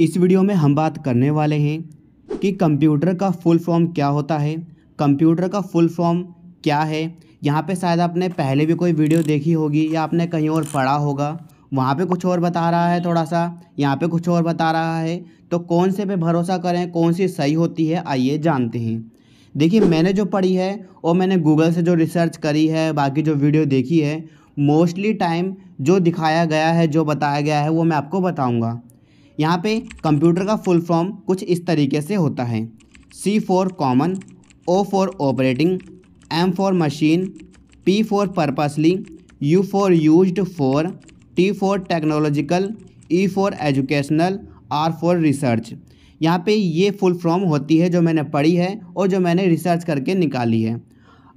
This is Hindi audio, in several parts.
इस वीडियो में हम बात करने वाले हैं कि कंप्यूटर का फुल फॉर्म क्या होता है कंप्यूटर का फुल फॉर्म क्या है यहाँ पे शायद आपने पहले भी कोई वीडियो देखी होगी या आपने कहीं और पढ़ा होगा वहाँ पे कुछ और बता रहा है थोड़ा सा यहाँ पे कुछ और बता रहा है तो कौन से पे भरोसा करें कौन सी सही होती है आइए जानते हैं देखिए मैंने जो पढ़ी है वो मैंने गूगल से जो रिसर्च करी है बाकी जो वीडियो देखी है मोस्टली टाइम जो दिखाया गया है जो बताया गया है वो मैं आपको बताऊँगा यहाँ पे कंप्यूटर का फुल फॉर्म कुछ इस तरीके से होता है C for common O for operating M for machine P for purposely U for used for T for technological E for educational R for research यहाँ पे ये फुल फॉर्म होती है जो मैंने पढ़ी है और जो मैंने रिसर्च करके निकाली है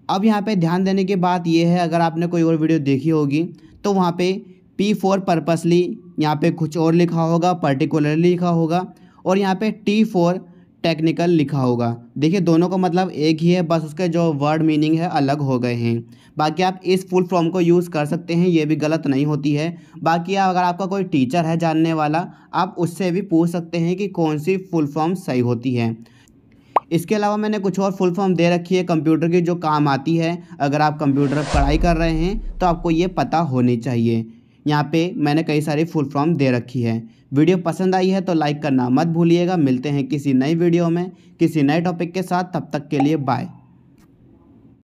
अब यहाँ पे ध्यान देने की बात ये है अगर आपने कोई और वीडियो देखी होगी तो वहाँ पे पी फॉर पर्पसली यहाँ पे कुछ और लिखा होगा पर्टिकुलरली लिखा होगा और यहाँ पे टी फोर टेक्निकल लिखा होगा देखिए दोनों का मतलब एक ही है बस उसके जो वर्ड मीनिंग है अलग हो गए हैं बाकी आप इस फुल फॉर्म को यूज़ कर सकते हैं ये भी गलत नहीं होती है बाकी अगर आपका कोई टीचर है जानने वाला आप उससे भी पूछ सकते हैं कि कौन सी फुल फॉर्म सही होती है इसके अलावा मैंने कुछ और फुल फॉर्म दे रखी है कंप्यूटर की जो काम आती है अगर आप कंप्यूटर पढ़ाई कर रहे हैं तो आपको ये पता होनी चाहिए यहाँ पे मैंने कई सारी फुल फॉर्म दे रखी है वीडियो पसंद आई है तो लाइक करना मत भूलिएगा मिलते हैं किसी नई वीडियो में किसी नए टॉपिक के साथ तब तक के लिए बाय